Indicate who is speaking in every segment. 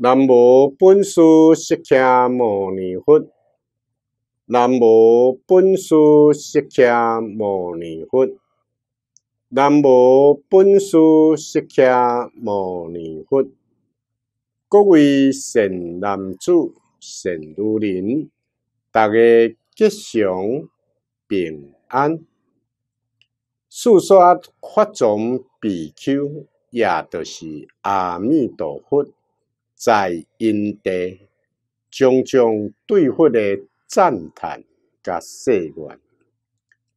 Speaker 1: 南无本师释迦牟尼佛。南无本师释迦牟尼佛。南无本师释迦牟尼佛。各位善男子、善女人，大家吉祥平安。所说各种比丘，也着是阿弥陀佛。在因地种种对佛的赞叹甲谢愿，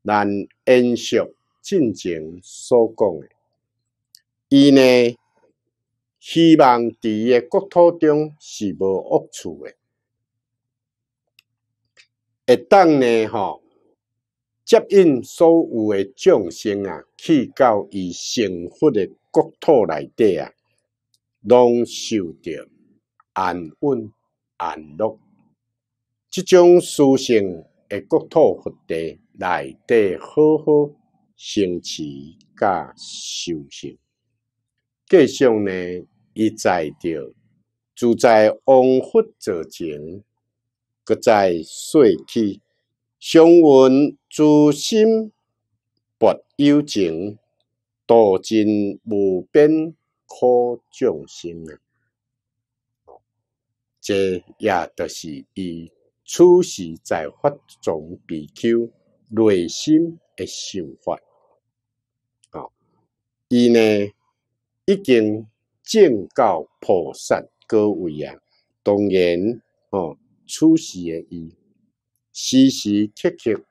Speaker 1: 咱延续真前所讲的，伊呢希望伫个国土中是无恶处的，会当呢吼接引所有的众生啊，去到伊幸福的国土内底啊，拢受着。安稳安乐，即种殊胜的国土福地，内底好好修持甲修行。继续呢，一再着住在往复之前，搁在水去，相闻诸心不有情，道尽无边苦众生啊。这也就是伊处世在发中比丘内心的想法伊呢已经证告菩萨各位啊，当然哦，处时诶伊时时刻刻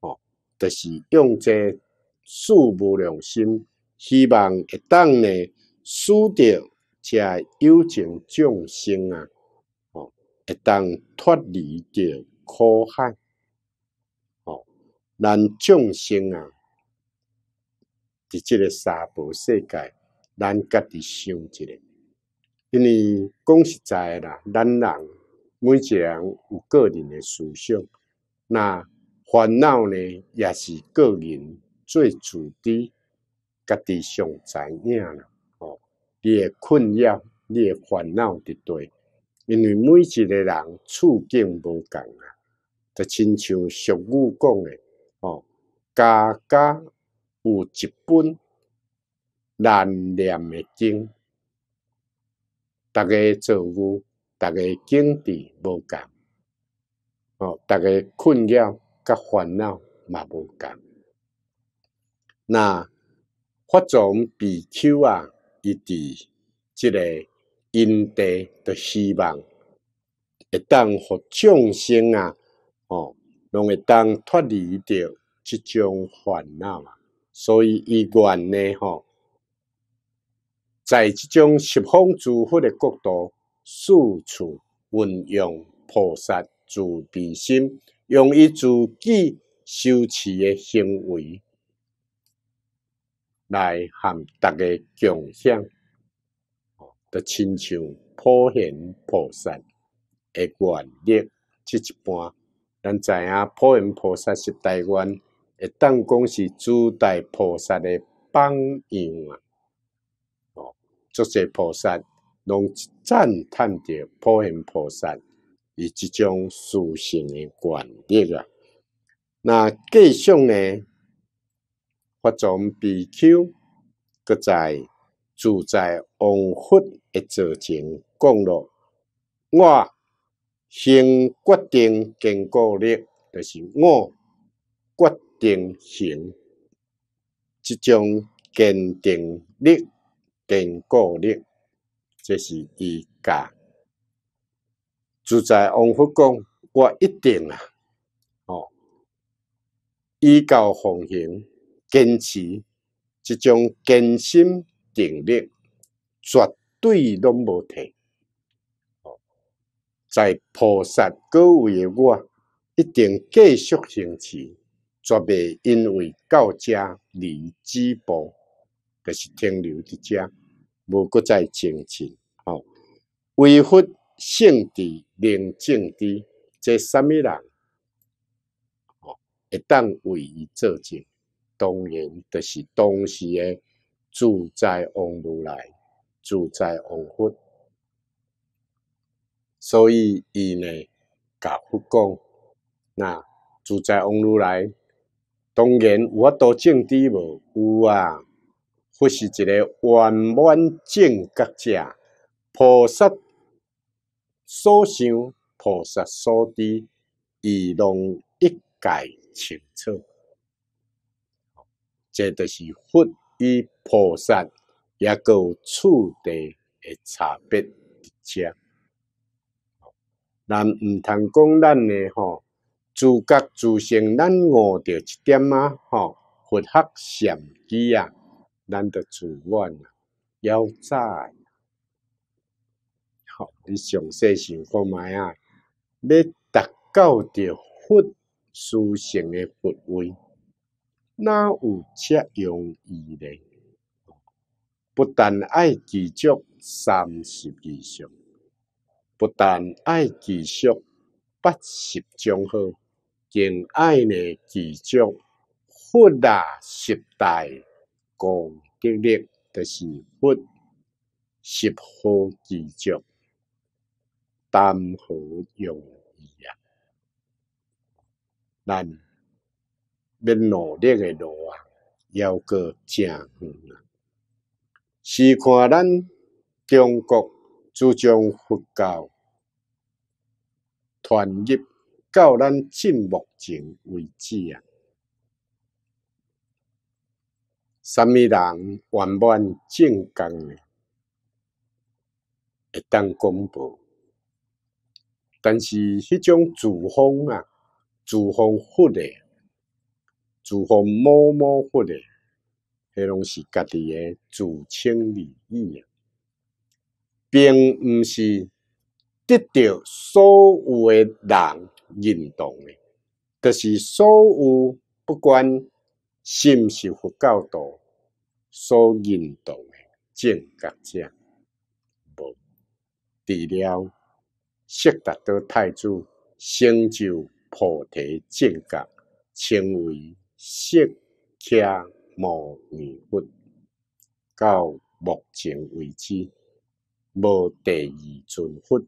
Speaker 1: 哦，就是用这四无量心，希望会当呢使得这有情众生啊。当脱离着苦海，哦，咱众生啊，伫即个三婆世界，咱家己想一个。因为讲实在啦，咱人每一个人有个人的思想，那烦恼呢，也是个人最主要的家己上知影了。哦，越困扰，你越烦恼伫多。因为每一个人处境无同啊，就亲像俗语讲的，哦，家家有一本难念的经。逐个造物，逐个境地无同，哦，逐个困扰甲烦恼嘛无同。那法藏比丘啊，一伫即个。因地的希望，会当互众生啊，哦，拢会当脱离着即种烦恼啊。所以伊愿呢，吼，在即种十方诸佛的国度，四处运用菩萨慈悲心，用伊自己修持诶行为，来和逐个共享。的亲像普贤菩萨的愿力，即一般咱知影，普贤菩萨是大愿，当讲是诸大菩萨的榜样啊。这些菩萨能赞叹着普贤菩萨以及种属性的愿力啊。那继续呢，佛种比丘各在。住在王佛一座前讲了，我先决定坚固力，就是我决定行即种坚定力、坚固力，这是伊个住在王佛讲，我一定啊，哦，依教奉行，坚持即种坚心。定力绝对拢无退，在菩萨高位嘅我一定继续行持，绝未因为到遮而止步，就是停留伫遮，无搁再前进。哦，维护圣地宁静地，即三咩人？哦，一旦为伊做证，当然就是当时诶。住在阿如来，住在阿佛，所以伊呢甲佛讲，那住在阿如来，当然我都正知无有啊，佛是一个圆满正觉者菩萨所想，菩萨所知，伊拢一概清楚，这就是佛与菩萨也各有处地的差别，遮。咱毋通讲咱的吼自觉自性，咱悟着一点仔吼，佛学禅机啊，咱着自愿啊，要早吼，你详细想看觅啊，要达到着佛殊胜的佛位。哪有这容易呢？不但爱记住三十以上，不但爱记住八十种好，更爱呢记住福大是大功德力，就是佛十好记住，但好容易啊？咱。要努力诶路啊，抑过正远啊！是看咱中国即从佛教传入到咱近目前为止啊，啥物人完满正功诶，会当公布。但是迄种自封啊，自封佛诶。自奉某某佛的，迄拢是家己诶自清利益，并毋是得到所有诶人认同诶，就是所有不管信信佛教徒所认同诶正觉者，无除了释达多太子成就菩提正觉，称为。色界、无念佛，到目前为止，无第二尊佛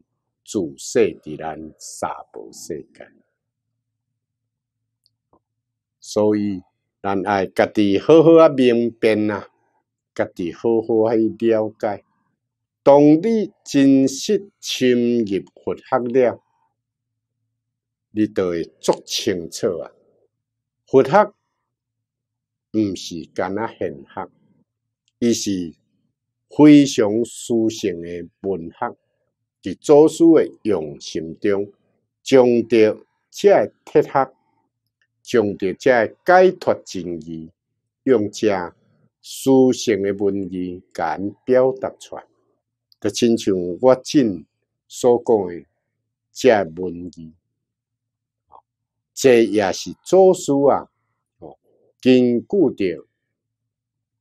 Speaker 1: 住世伫咱三宝世间，所以咱爱家己好好啊明辨啊，家己好好去了解。当你真实深入佛学了，你就会足清楚啊，佛学。毋是干那现学，伊是非常抒情诶文学。伫作书诶用心中，将着遮诶铁学，将着遮诶解脱正义，用遮抒情诶文字甲人表达出，来，就亲像我今所讲诶遮文字，这也是作书啊。根据着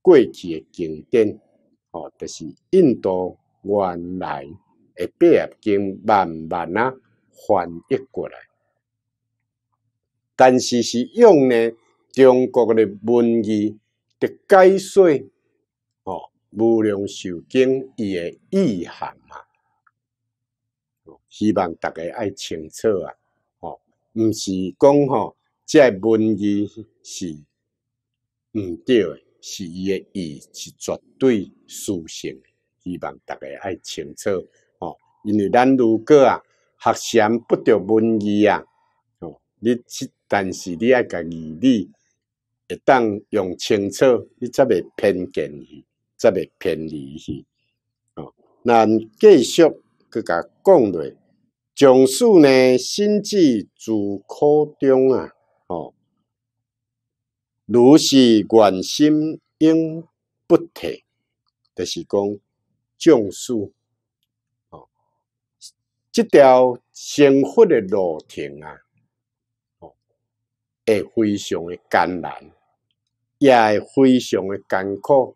Speaker 1: 过去诶经典，吼，就是印度原来诶毕业经慢慢啊翻译过来，但是是用呢中国诶文字，就解释，吼，无量寿经伊诶意涵嘛，希望大家爱清楚啊，吼，毋是讲吼，即个文字是。毋对诶，是伊诶意是绝对属性，希望大家爱清楚哦。因为咱如果啊，学习不得文意啊，哦，你即但是你爱甲义理，一旦用清楚，你则袂偏见去，则袂偏离去。哦，咱继续去甲讲落，从此呢，心志自苦中啊。如是愿心应不退，就是讲，种树，哦，这条生活的路程啊，哦，会非常的艰难，也会非常的艰苦，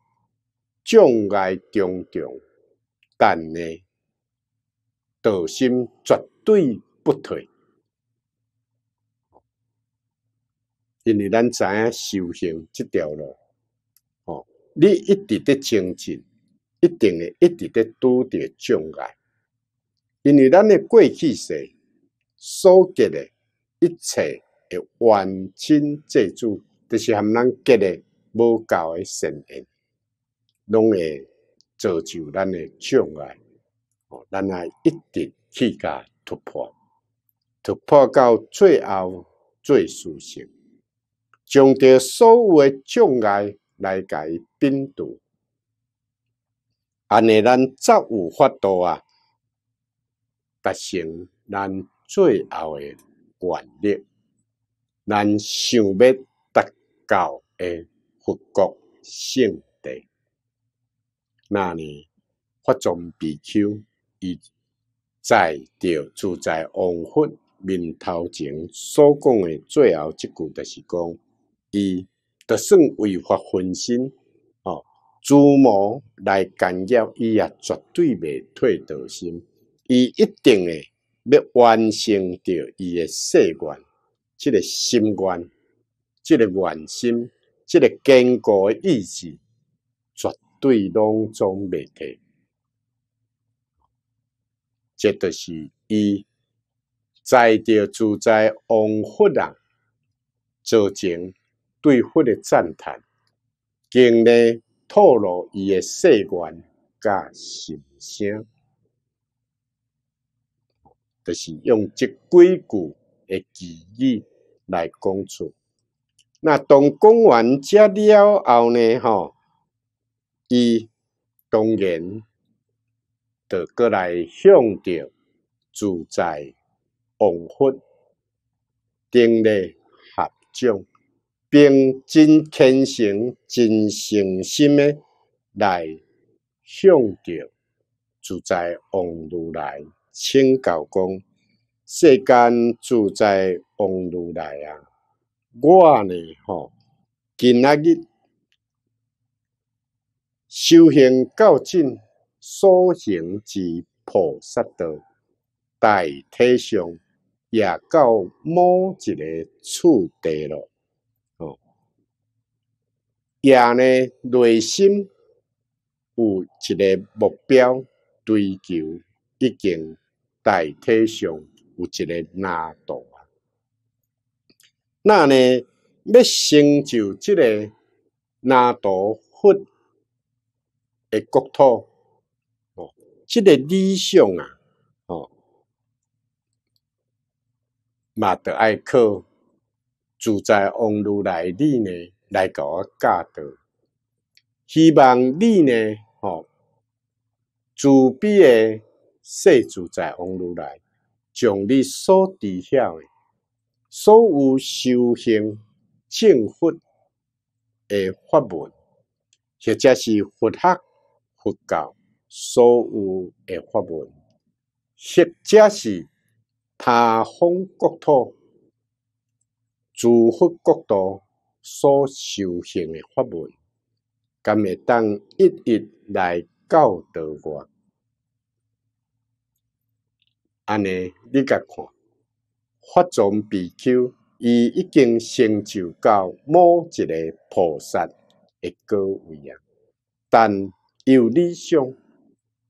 Speaker 1: 障碍重重，但呢，道心绝对不退。因为咱知影修行即条路，哦，你一直在前进，一定，一直伫拄着障碍。因为咱诶过去少，所结的一切诶万千债主，都是含咱结诶无够诶善因，拢会造就咱诶障碍。哦，咱爱一定去甲突破，突破到最后最舒适。将着所有诶障碍来甲伊病除。安尼咱则有法度啊，达成咱最后诶愿力，咱想要达到诶佛国圣地。那呢，法宗比丘伊在着住在王佛面头前所讲诶最后一句，就是讲。伊著算违法分心，哦，主谋来干扰伊啊，绝对袂退道心。伊一定会要完成着伊诶誓愿，即个心愿，即个愿心、即个坚固诶意志，绝对拢总袂停。即著是伊在着住在往复人做成对佛的赞叹，经呢透露伊的世界观、甲心声，就是用即几句的记忆来讲出。那当讲完遮了后呢？吼，伊当然就过来向着住在王佛顶礼合掌。并真虔诚、真诚心诶来向着自在王如来请教讲：世间自在王如来啊，我呢吼，今仔日修行到尽，所行之菩萨道大体上也到某一个处地了。也呢，内心有一个目标追求，已经大体上有一个难度啊。那呢，要成就这个难度或的国土哦，这个理想啊，哦，马德艾克住在王如来里呢。来甲我教导，希望你呢，吼，慈悲的世自在往如来，将你所知晓的，所有修行、正法的法门，或者是佛学、佛教所有的法门，或者是他方国土、诸佛国土。所修行诶法门，敢会当一一来教导我。安尼，你甲看，法藏比丘，伊已经成就到某一个菩萨诶高位啊，但有理想，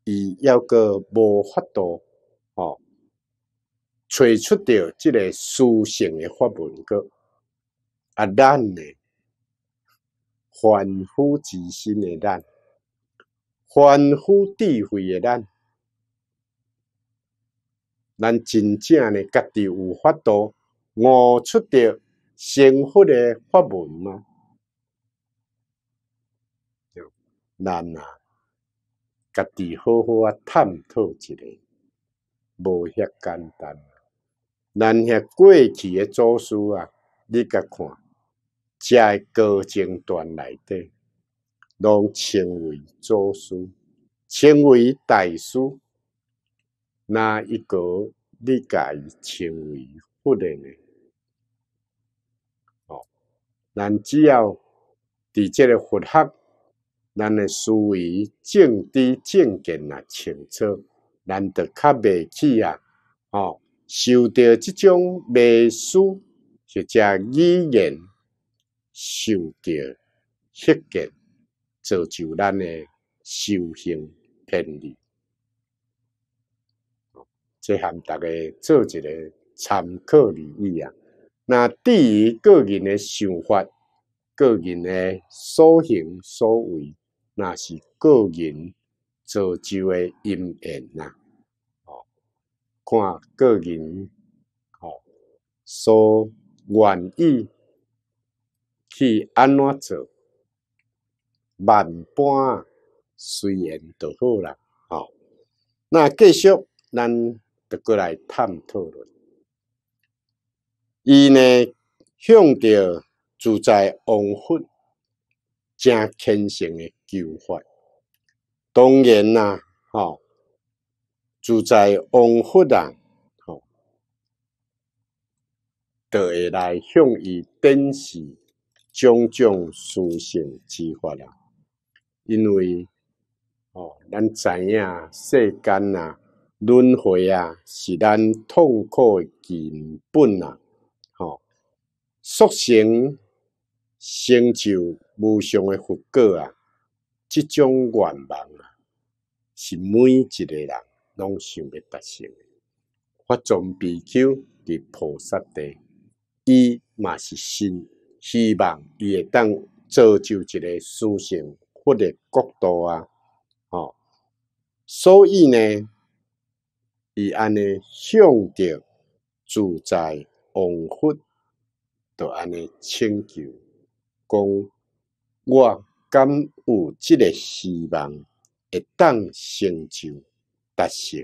Speaker 1: 伊抑个无法度，吼，找出着即个殊胜诶法门个。啊！咱呢，凡夫之心的咱，凡夫智慧的咱，咱真正呢，家己有法度悟出着成佛的法门吗？咱啊！家己好好啊，探讨一下，无遐简单。咱遐过去诶，祖师啊，你甲看。在高精段内底，拢称为祖师，称为大师。哪一个你家会称为佛的呢？哦，咱只要伫即个佛学，咱的思维正知正见啊清楚，咱就较袂起啊。哦，受到这种迷思就叫语言。受着迄个造就咱诶修行便利，即系含个做一个参考而已啊。那对于个人诶想法、个人诶所行所为，那是个人造就诶因缘呐。哦，看个人哦所愿意。去安怎做，万般虽然著好啦。哦，那继续，咱著过来探讨论。伊呢，向着住在往复正虔诚的求法，当然呐，好，住在往复啊，著会来向伊顶事。种种殊胜之法啊，因为哦，咱知影世间啊，轮回啊，是咱痛苦诶根本啊。吼，塑成成就无上诶福果啊，即种愿望啊，是每一个人拢想要达成诶。发众比丘伫菩萨地，伊嘛是心。希望会当造就一个思想或者国度啊！哦，所以呢，伊安尼向着主在往佛，都安尼请求，讲我敢有即个希望，会当成就达成。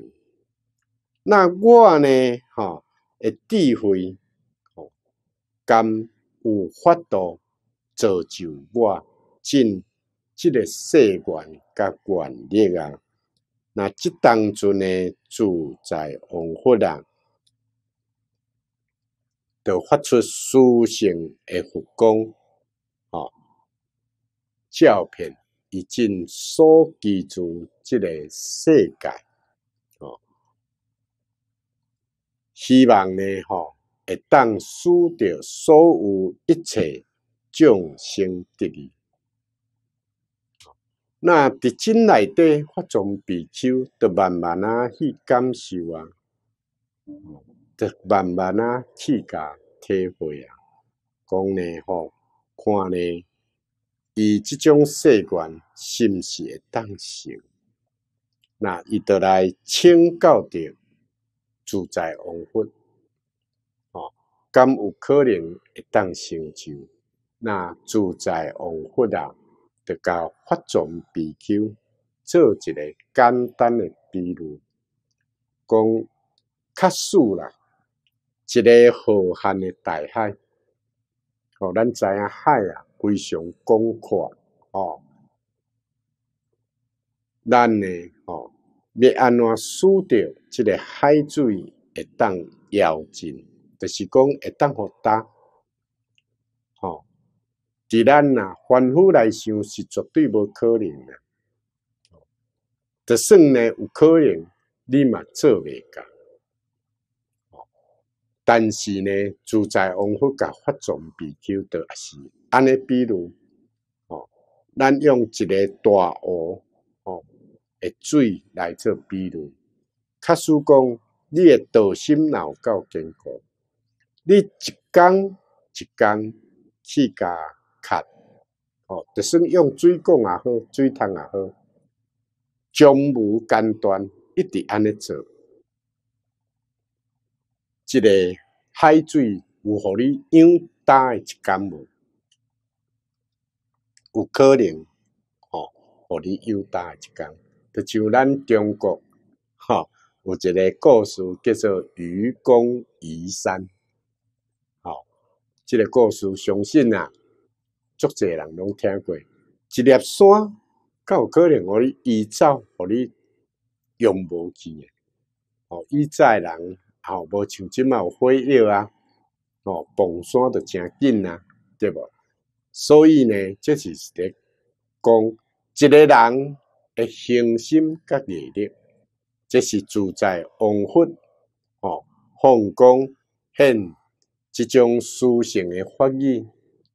Speaker 1: 那我呢？吼诶，智慧哦，敢。有法度造就我进即个世间甲权利啊！那即当中呢，住在王夫人，就发出书信来复工哦，照片已经所居住即个世界，啊，希望呢，吼。会当输着所有一切众生得利益。那伫经内底，发众比丘，就慢慢啊去感受啊，就慢慢啊去甲体会啊，讲呢吼，看呢，伊即种世界是毋是会当成？那伊就来请教着主宰王佛。敢有可能会当成就，那自在王复啊！得甲发藏比丘做一个简单诶比喻，讲卡树啦，一个浩瀚诶大海，哦，咱知影海啊，非常广阔哦。咱呢哦，要安怎输掉即个海水会当妖精？就是讲，会当发达，哦，伫咱啦，反复来想是绝对无可能嘅，就算呢有可能，你嘛做袂到，但是呢，自在往复甲法种比丘都系是，安尼，比如，哦，咱用一个大河，哦，嘅水来做比如，确实讲你嘅道心有够坚固。你一天一天去甲刻，哦，就算用水工也好，水桶也好，终无间断，一直安尼做。即个海水有互你养大一天无？有可能，哦，互你养大一著就咱中国，哈，有一个故事叫做《愚公移山》。这个故事，相信啊，足者人拢听过。一粒山，有可能互你移走，互你用无去的。哦，以前人，也无像即马有火药啊，哦，崩山着诚紧啊，对无？所以呢，这是个讲一个人的恒心甲毅力，这是住在王昏，哦，皇宫现。即种书胜诶法语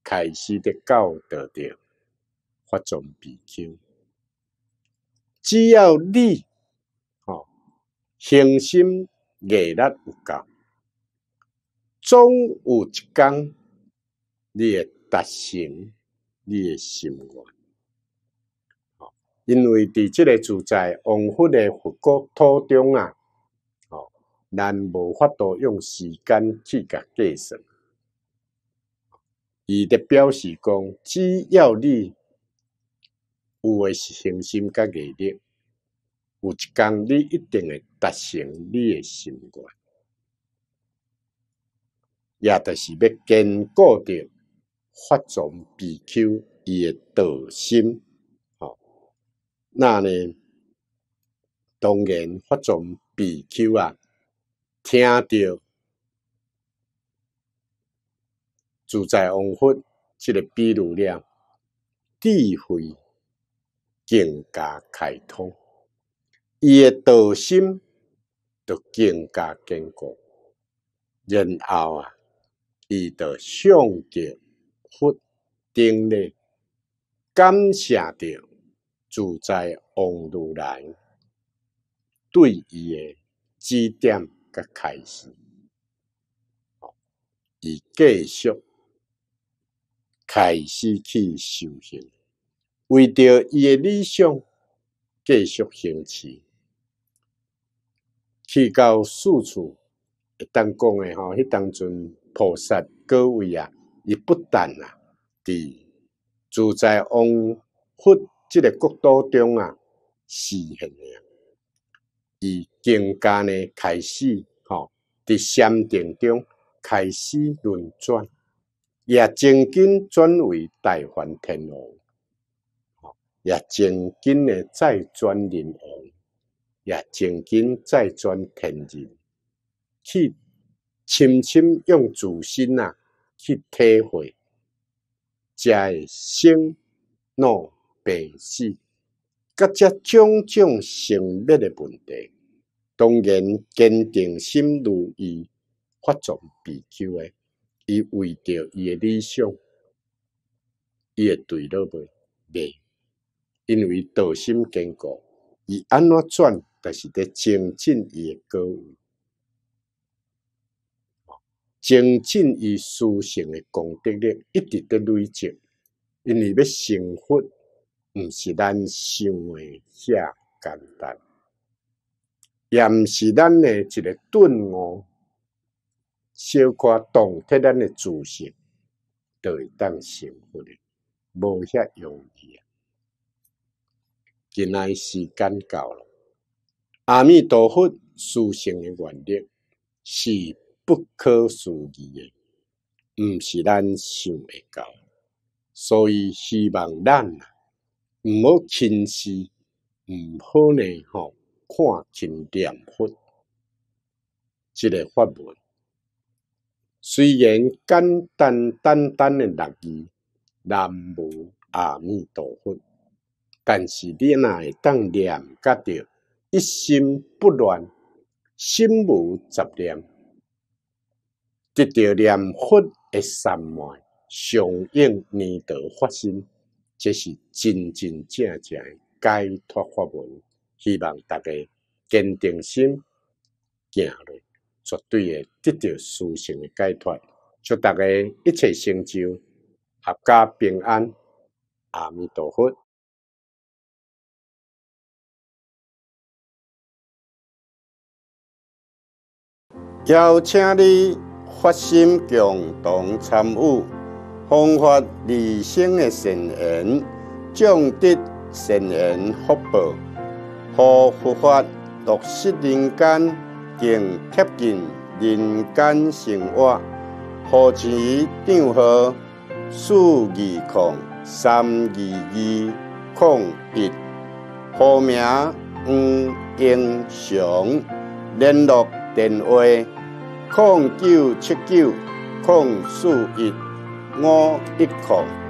Speaker 1: 开始得教导着发藏比丘，只要你哦、恒心毅力有够，总有一天你会达成你诶心愿。因为伫即个自在往复佛国土中啊。咱无法度用时间去甲计算，伊的表示讲，只要你有诶信心甲毅力，有一天你一定会达成你诶心愿，也著是要坚固着发展比丘伊诶道心。好，那呢，当然发展比丘啊。听到自在王佛即个比如了，智慧更加开通，伊诶道心就更加坚固。然后啊，伊就想着佛定力，感谢着自在王如来对伊诶指点。甲开始，以继续开始去修行，为着伊诶理想继续行持，去到四处。当讲诶吼，迄当尊菩萨各位啊，伊不但啊，伫自在往佛即个国度中啊，实现诶。啊，伊。更加呢，开始吼，伫禅定中开始轮转，也曾经转为大梵天王，也曾经呢再转人王，也曾经再转天人，去深深用自心呐去体会，才会生老病死，各只种种生灭的问题。当然，坚定心如玉，发种比丘诶，伊为着伊诶理想，伊会对落袂袂，因为道心坚固，伊安怎转，但是伫精进伊诶高悟，精进伊修行诶功德力，一直伫累积。因为要成佛，毋是咱想诶遮简单。也毋是咱诶一个顿悟，小可动听咱诶自信，会当信佛咧，无遐容易啊！今仔时间到咯，阿弥陀佛，修行诶原理是不可思议诶，毋是咱想会到，所以希望咱啊毋好轻视，毋好内吼。看真念佛，这个法门虽然简简单单的六字南无阿弥陀佛，但是你若会当念，甲着一心不乱，心无杂念，得到念佛的三昧，相应弥陀发心，这是真真正正解脱法门。希望大家坚定心行，绝对的得到殊胜的解脱。祝大家一切成就，合家平安。阿弥陀佛！邀请你发心共同参与，弘法利生的善缘，种得善缘福报。好佛法落实人间，更贴近人间生活。号址：长河四二零三二二零一。户名：黄建雄。联络电话：零九七九零四一五一六。